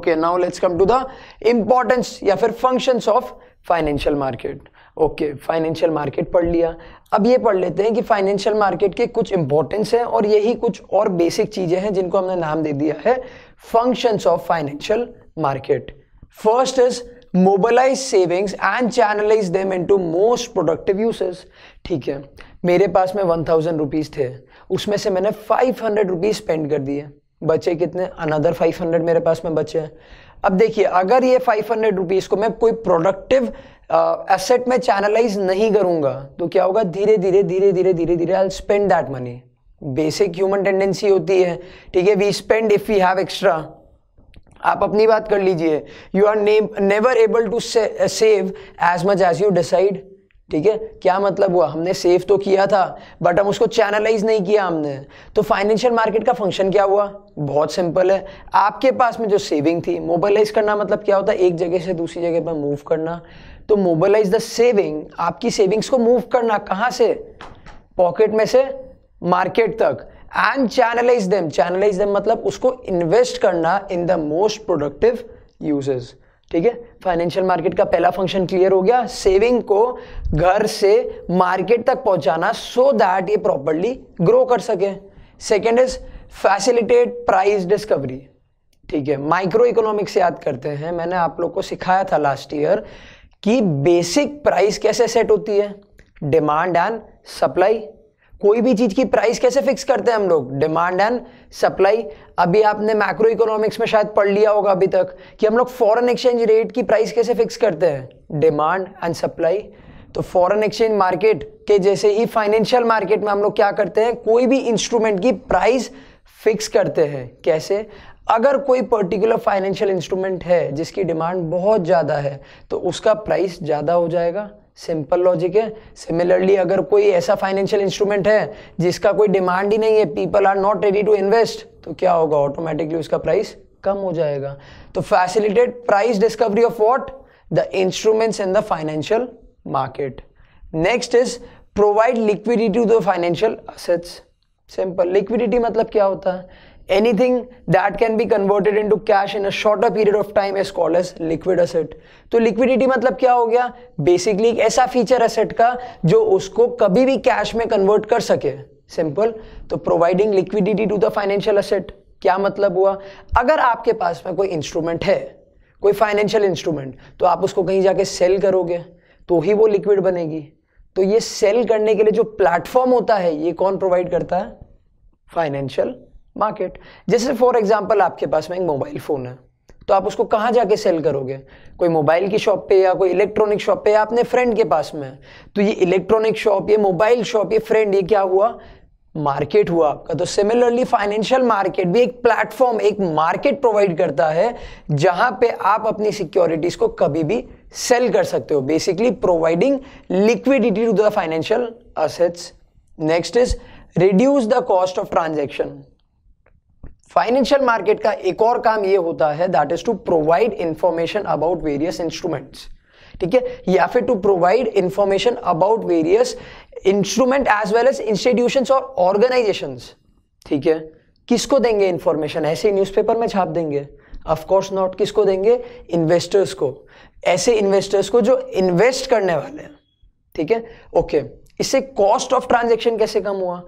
Okay now let's come to the importance या फिर functions of financial market okay financial market पढ़ लिया अब ये पढ़ लेते हैं कि फाइनेंशियल मार्केट के कुछ इंपॉर्टेंस हैं और यही कुछ और बेसिक चीज़ें हैं जिनको हमने नाम दे दिया है functions of financial market first is mobilise savings and channelise them into most productive uses ठीक है मेरे पास में वन थाउजेंड रुपीज़ थे उसमें से मैंने फाइव हंड्रेड रुपीज़ स्पेंड कर दिए बचे कितने अनदर 500 मेरे पास में बचे हैं अब देखिए अगर ये 500 हंड्रेड को मैं कोई प्रोडक्टिव एसेट में चैनलाइज नहीं करूंगा तो क्या होगा धीरे धीरे धीरे धीरे धीरे धीरे I spend that money basic human tendency होती है ठीक है we spend if you have extra आप अपनी बात कर लीजिए you are never able to save as much as you decide ठीक है क्या मतलब हुआ हमने सेव तो किया था बट हम उसको चैनलाइज नहीं किया हमने तो फाइनेंशियल मार्केट का फंक्शन क्या हुआ बहुत सिंपल है आपके पास में जो सेविंग थी मोबालाइज करना मतलब क्या होता है एक जगह से दूसरी जगह पर मूव करना तो मोबालाइज द सेविंग आपकी सेविंग्स को मूव करना कहाँ से पॉकेट में से मार्केट तक and channelise them channelise them मतलब उसको इन्वेस्ट करना in the most productive uses ठीक है फाइनेंशियल मार्केट का पहला फंक्शन क्लियर हो गया सेविंग को घर से मार्केट तक पहुंचाना सो दैट ये प्रॉपरली ग्रो कर सके second is facilitate price discovery ठीक है माइक्रो इकोनॉमिक्स याद करते हैं मैंने आप लोग को सिखाया था लास्ट ईयर कि बेसिक प्राइस कैसे सेट होती है डिमांड एंड सप्लाई कोई भी चीज की प्राइस कैसे फिक्स करते हैं हम लोग डिमांड एंड सप्लाई अभी आपने मैक्रो इकोनॉमिक्स में शायद पढ़ लिया होगा अभी तक कि हम लोग फॉरेन एक्सचेंज रेट की प्राइस कैसे फिक्स करते हैं डिमांड एंड सप्लाई तो फॉरेन एक्सचेंज मार्केट के जैसे ही फाइनेंशियल मार्केट में हम लोग क्या करते हैं कोई भी इंस्ट्रूमेंट की प्राइस फिक्स करते हैं कैसे अगर कोई पर्टिकुलर फाइनेंशियल इंस्ट्रूमेंट है जिसकी डिमांड बहुत ज़्यादा है तो उसका प्राइस ज़्यादा हो जाएगा सिंपल लॉजिक है सिमिलरली अगर कोई ऐसा फाइनेंशियल इंस्ट्रूमेंट है जिसका कोई डिमांड ही नहीं है people are not ready to invest तो क्या होगा ऑटोमेटिकली उसका प्राइस कम हो जाएगा तो facilitate price discovery of what the instruments in the financial market next is provide liquidity to the financial assets simple liquidity मतलब क्या होता है anything that can be converted into cash in a period of time as call as liquid asset तो liquidity मतलब क्या हो गया basically एक ऐसा फीचर असेट का जो उसको कभी भी कैश में कन्वर्ट कर सके सिंपल तो providing liquidity to the financial asset क्या मतलब हुआ अगर आपके पास में कोई इंस्ट्रूमेंट है कोई फाइनेंशियल इंस्ट्रूमेंट तो आप उसको कहीं जाके सेल करोगे तो ही वो लिक्विड बनेगी तो ये सेल करने के लिए जो प्लेटफॉर्म होता है ये कौन प्रोवाइड करता है फाइनेंशियल मार्केट जैसे फॉर एग्जाम्पल आपके पास में एक मोबाइल फ़ोन है तो आप उसको कहाँ जाके सेल करोगे कोई मोबाइल की शॉप पे या कोई इलेक्ट्रॉनिक शॉप पे या अपने फ्रेंड के पास में तो ये इलेक्ट्रॉनिक शॉप ये मोबाइल शॉप ये फ्रेंड ये क्या हुआ मार्केट हुआ आपका तो सिमिलरली फाइनेंशियल मार्केट भी एक प्लेटफॉर्म एक मार्केट प्रोवाइड करता है जहां पे आप अपनी सिक्योरिटीज को कभी भी सेल कर सकते हो basically providing liquidity to the financial assets next is reduce the cost of transaction financial market का एक और काम ये होता है that is to provide information about various instruments ठीक है या फिर to provide information about various instrument as well as institution और ऑर्गेनाइजेशन ठीक है किसको देंगे इंफॉर्मेशन ऐसे ही न्यूज़पेपर में छाप देंगे ऑफकोर्स नॉट किसको देंगे इन्वेस्टर्स को ऐसे इन्वेस्टर्स को जो इन्वेस्ट करने वाले हैं ठीक है ओके okay. इससे कॉस्ट ऑफ ट्रांजेक्शन कैसे कम हुआ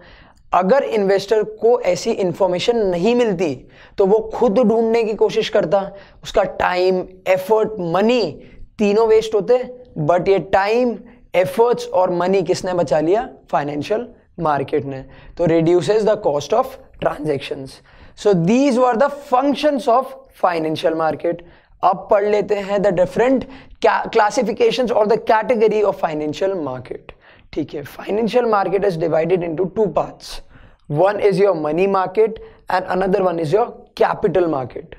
अगर इन्वेस्टर को ऐसी इंफॉर्मेशन नहीं मिलती तो वो खुद ढूंढने की कोशिश करता उसका टाइम एफर्ट मनी तीनों वेस्ट होते बट ये टाइम एफर्ट्स और मनी किसने बचा लिया फाइनेंशियल मार्केट ने तो reduces the cost of transactions so these were the functions of financial market अब पढ़ लेते हैं द डिफरेंट क्लासिफिकेशंस और the category of financial market ठीक है financial market is divided into two parts one is your money market and another one is your capital market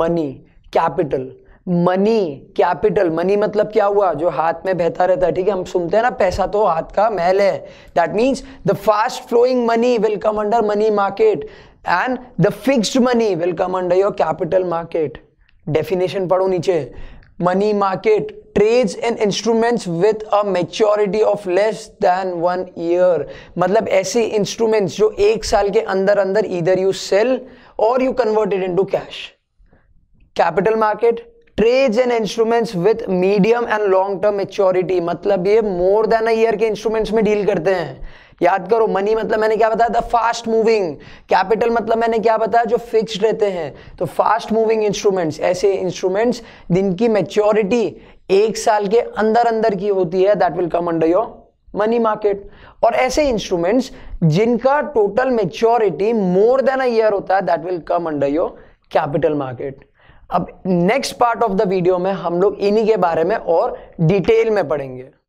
money capital money capital money मतलब क्या हुआ जो हाथ में बहता रहता है ठीक है हम सुनते हैं ना पैसा तो हाथ का महल है that means the fast flowing money will come under money market and the fixed money will come under your capital market definition पढ़ो नीचे money market trade and instruments with a maturity of less than one year मतलब ऐसे instruments जो एक साल के अंदर अंदर इधर यू सेल और you converted into cash capital market trades and instruments with medium and long term maturity मतलब ये मोर देन अयर ईयर के इंस्ट्रूमेंट्स में डील करते हैं याद करो मनी मतलब मैंने क्या बताया था फास्ट मूविंग कैपिटल मतलब मैंने क्या बताया जो फिक्स रहते हैं तो फास्ट मूविंग इंस्ट्रूमेंट्स ऐसे इंस्ट्रूमेंट्स जिनकी मेच्योरिटी एक साल के अंदर अंदर की होती है that will come under your money market और ऐसे इंस्ट्रूमेंट्स जिनका total maturity more than a year होता है that will come under your capital market अब next part of the video में हम लोग इन्हीं के बारे में और डिटेल में पढ़ेंगे